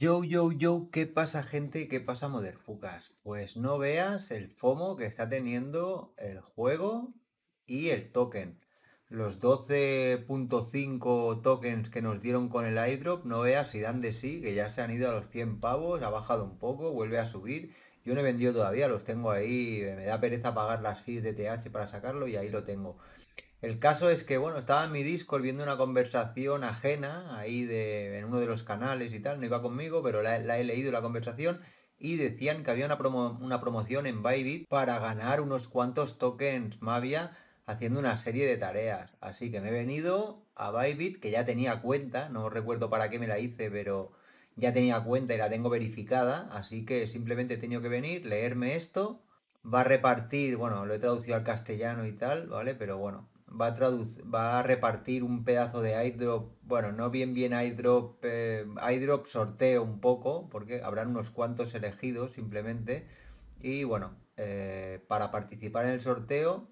Yo, yo, yo, ¿qué pasa gente? ¿Qué pasa Moderfucas? Pues no veas el FOMO que está teniendo el juego y el token. Los 12.5 tokens que nos dieron con el airdrop, no veas si dan de sí, que ya se han ido a los 100 pavos, ha bajado un poco, vuelve a subir. Yo no he vendido todavía, los tengo ahí, me da pereza pagar las fees de TH para sacarlo y ahí lo tengo. El caso es que, bueno, estaba en mi Discord viendo una conversación ajena ahí de, en uno de los canales y tal, no iba conmigo, pero la, he leído la conversación y decían que había una, una promoción en Bybit para ganar unos cuantos tokens Mavia haciendo una serie de tareas. Así que me he venido a Bybit, que ya tenía cuenta, no recuerdo para qué me la hice, pero ya tenía cuenta y la tengo verificada, así que simplemente he tenido que venir, leerme esto, va a repartir, bueno, lo he traducido al castellano y tal, ¿vale? Pero bueno, va a, va a repartir un pedazo de airdrop, bueno, no bien bien airdrop, airdrop eh, sorteo un poco, porque habrán unos cuantos elegidos simplemente, y bueno, eh, para participar en el sorteo,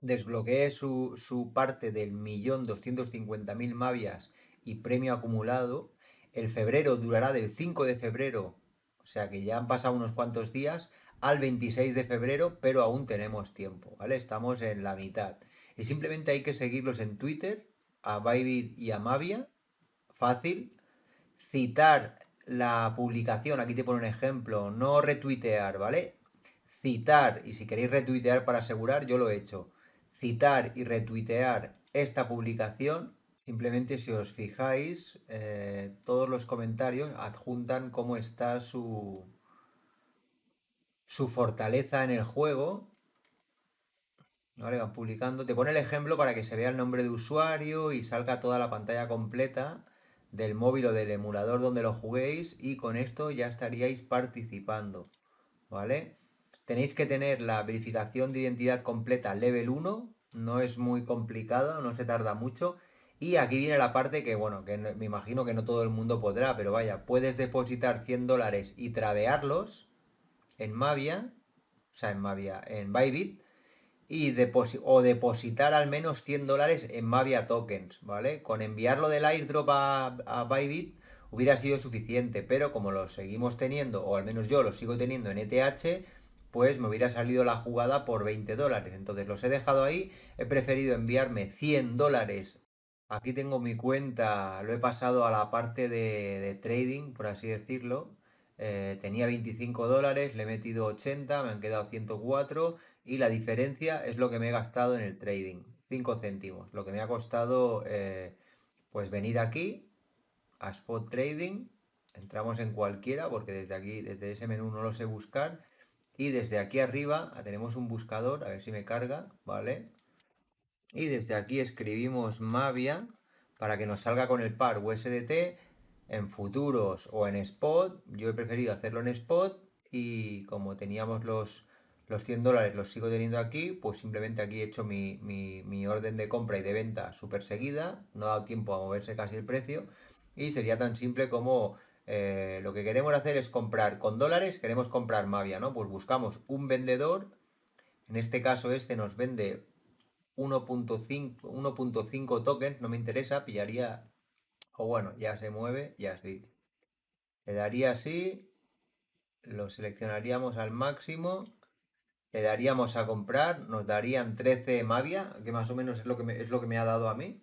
desbloquee su, su parte del millón doscientos cincuenta mil mavias y premio acumulado, el febrero durará del 5 de febrero, o sea que ya han pasado unos cuantos días, al 26 de febrero, pero aún tenemos tiempo, ¿vale? Estamos en la mitad. Y simplemente hay que seguirlos en Twitter, a Bybit y a Mavia. Fácil. Citar la publicación, aquí te pone un ejemplo, no retuitear, ¿vale? Citar, y si queréis retuitear para asegurar, yo lo he hecho. Citar y retuitear esta publicación, simplemente si os fijáis, eh, todos los comentarios adjuntan cómo está su, su fortaleza en el juego ¿vale? publicando, te pone el ejemplo para que se vea el nombre de usuario y salga toda la pantalla completa del móvil o del emulador donde lo juguéis y con esto ya estaríais participando, ¿vale? Tenéis que tener la verificación de identidad completa level 1, no es muy complicado, no se tarda mucho. Y aquí viene la parte que, bueno, que me imagino que no todo el mundo podrá, pero vaya, puedes depositar 100 dólares y tradearlos en Mavia, o sea, en Mavia, en Bybit, y o depositar al menos 100 dólares en Mavia Tokens, ¿vale? Con enviarlo del airdrop a, Bybit hubiera sido suficiente, pero como lo seguimos teniendo, o al menos yo lo sigo teniendo en ETH, pues me hubiera salido la jugada por 20 dólares. Entonces los he dejado ahí, he preferido enviarme 100 dólares. Aquí tengo mi cuenta, lo he pasado a la parte de, trading, por así decirlo. Eh, tenía 25 dólares, le he metido 80, me han quedado 104 y la diferencia es lo que me he gastado en el trading, 5 céntimos, lo que me ha costado eh, pues venir aquí a Spot Trading, entramos en cualquiera porque desde aquí, desde ese menú no lo sé buscar y desde aquí arriba tenemos un buscador, a ver si me carga, ¿vale? Y desde aquí escribimos Mavia para que nos salga con el par USDT en futuros o en spot. Yo he preferido hacerlo en spot y como teníamos los los 100 dólares los sigo teniendo aquí, pues simplemente aquí he hecho mi, orden de compra y de venta súper seguida, no ha dado tiempo a moverse casi el precio, y sería tan simple como eh, lo que queremos hacer es comprar con dólares, queremos comprar Mavia, ¿no? Pues buscamos un vendedor, en este caso este nos vende 1.5 tokens, no me interesa, pillaría, o bueno, ya se mueve, ya sí. Le daría así, lo seleccionaríamos al máximo le daríamos a comprar, nos darían 13 Mavia, que más o menos es lo que me, es lo que me ha dado a mí.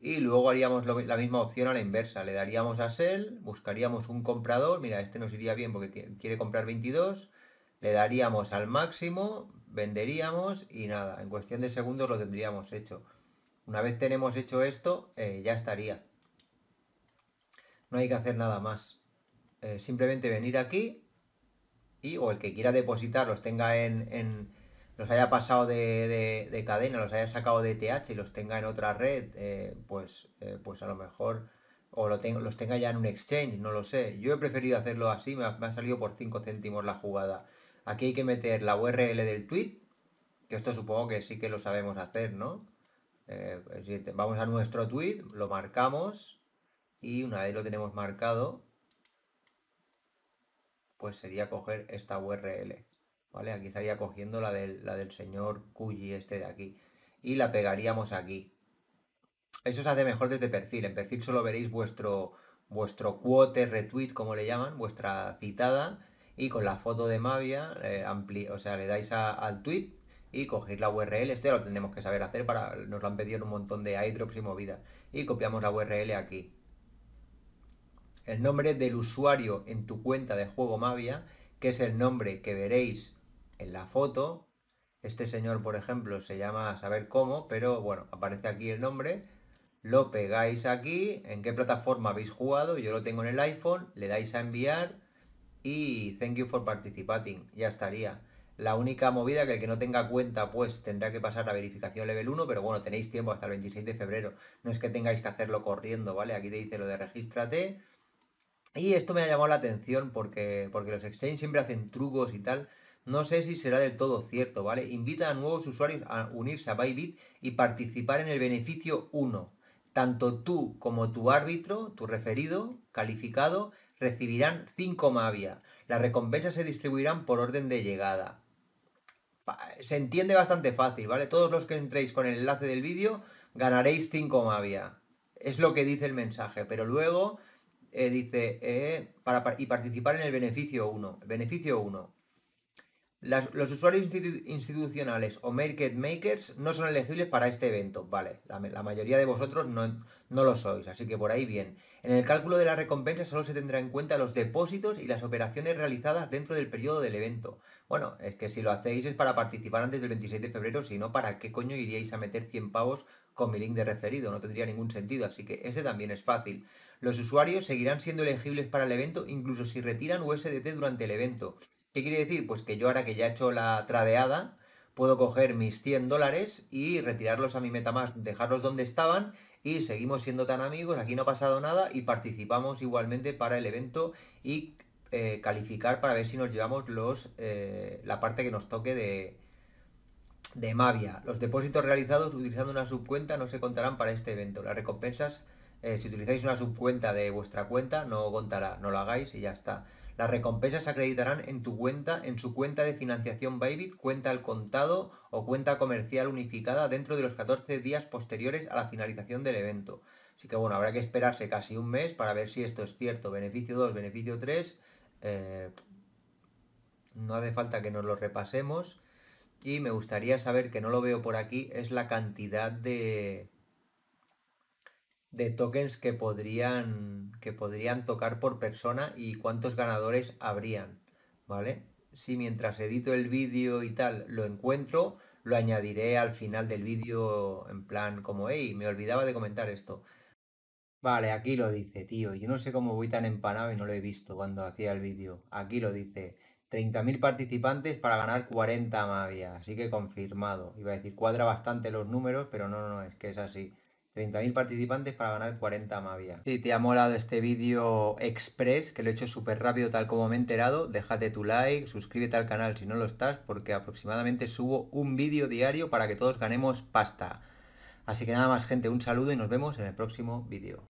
Y luego haríamos la misma opción a la inversa. Le daríamos a Sell, buscaríamos un comprador. Mira, este nos iría bien porque quiere comprar 22. Le daríamos al máximo, venderíamos y nada. En cuestión de segundos lo tendríamos hecho. Una vez tenemos hecho esto, eh, ya estaría. No hay que hacer nada más. Eh, simplemente venir aquí y o el que quiera depositar los tenga en, los haya pasado de, cadena, los haya sacado de TH y los tenga en otra red, eh, pues, eh, pues a lo mejor o lo los tenga ya en un exchange, no lo sé. Yo he preferido hacerlo así, me ha, salido por 5 céntimos la jugada. Aquí hay que meter la URL del tweet, que esto supongo que sí que lo sabemos hacer, ¿no? Eh, vamos a nuestro tweet, lo marcamos y una vez lo tenemos marcado, pues sería coger esta URL. ¿Vale? Aquí estaría cogiendo la del, la del señor Cuyi este de aquí. Y la pegaríamos aquí. Eso se hace mejor desde perfil. En perfil solo veréis vuestro, vuestro quote retweet, como le llaman, vuestra citada. Y con la foto de Mavia, eh, o sea, le dais al tweet y cogéis la URL. Esto ya lo tenemos que saber hacer, para nos lo han pedido en un montón de airdrops y movidas. Y copiamos la URL aquí el nombre del usuario en tu cuenta de juego Mavia, que es el nombre que veréis en la foto. Este señor, por ejemplo, se llama a saber cómo, pero bueno, aparece aquí el nombre. Lo pegáis aquí, en qué plataforma habéis jugado, yo lo tengo en el iPhone, le dais a enviar y thank you for participating, ya estaría. La única movida que el que no tenga cuenta pues tendrá que pasar la verificación level 1, pero bueno, tenéis tiempo hasta el 26 de febrero. No es que tengáis que hacerlo corriendo, ¿vale? Aquí te dice lo de regístrate, y esto me ha llamado la atención porque, porque los exchanges siempre hacen trucos y tal. No sé si será del todo cierto, ¿vale? Invita a nuevos usuarios a unirse a Bybit y participar en el beneficio 1. Tanto tú como tu árbitro, tu referido, calificado, recibirán 5 Mavia. Las recompensas se distribuirán por orden de llegada. Se entiende bastante fácil, ¿vale? Todos los que entréis con el enlace del vídeo ganaréis 5 Mavia. Es lo que dice el mensaje, pero luego eh, dice, eh, para, y participar en el beneficio 1. Beneficio 1. los usuarios institucionales o market makers no son elegibles para este evento, vale. La, mayoría de vosotros no, no, lo sois, así que por ahí bien. En el cálculo de la recompensa solo se tendrá en cuenta los depósitos y las operaciones realizadas dentro del periodo del evento. Bueno, es que si lo hacéis es para participar antes del 26 de febrero, si no, ¿para qué coño iríais a meter 100 pavos con mi link de referido? No tendría ningún sentido, así que ese también es fácil. Los usuarios seguirán siendo elegibles para el evento incluso si retiran USDT durante el evento. ¿Qué quiere decir? Pues que yo ahora que ya he hecho la tradeada, puedo coger mis 100 dólares y retirarlos a mi MetaMask, dejarlos donde estaban y seguimos siendo tan amigos, aquí no ha pasado nada y participamos igualmente para el evento y eh, calificar para ver si nos llevamos los, eh, la parte que nos toque de, de Mavia. Los depósitos realizados utilizando una subcuenta no se contarán para este evento. Las recompensas eh, si utilizáis una subcuenta de vuestra cuenta, no contará, no lo hagáis y ya está. Las recompensas se acreditarán en tu cuenta, en su cuenta de financiación Bybit, cuenta al contado o cuenta comercial unificada dentro de los 14 días posteriores a la finalización del evento. Así que bueno, habrá que esperarse casi un mes para ver si esto es cierto. Beneficio 2, beneficio 3. Eh, no hace falta que nos lo repasemos. Y me gustaría saber, que no lo veo por aquí, es la cantidad de, de tokens que podrían, que podrían tocar por persona y cuántos ganadores habrían, ¿vale? Si mientras edito el vídeo y tal lo encuentro, lo añadiré al final del vídeo en plan como, hey, me olvidaba de comentar esto. Vale, aquí lo dice, tío. Yo no sé cómo voy tan empanado y no lo he visto cuando hacía el vídeo. Aquí lo dice. 30.000 participantes para ganar 40 magia. Así que confirmado. Iba a decir, cuadra bastante los números, pero no, no, es que es así. 30.000 participantes para ganar 40 Mavia. Si te ha molado este vídeo express, que lo he hecho súper rápido tal como me he enterado, déjate tu like, suscríbete al canal si no lo estás, porque aproximadamente subo un vídeo diario para que todos ganemos pasta. Así que nada más gente, un saludo y nos vemos en el próximo vídeo.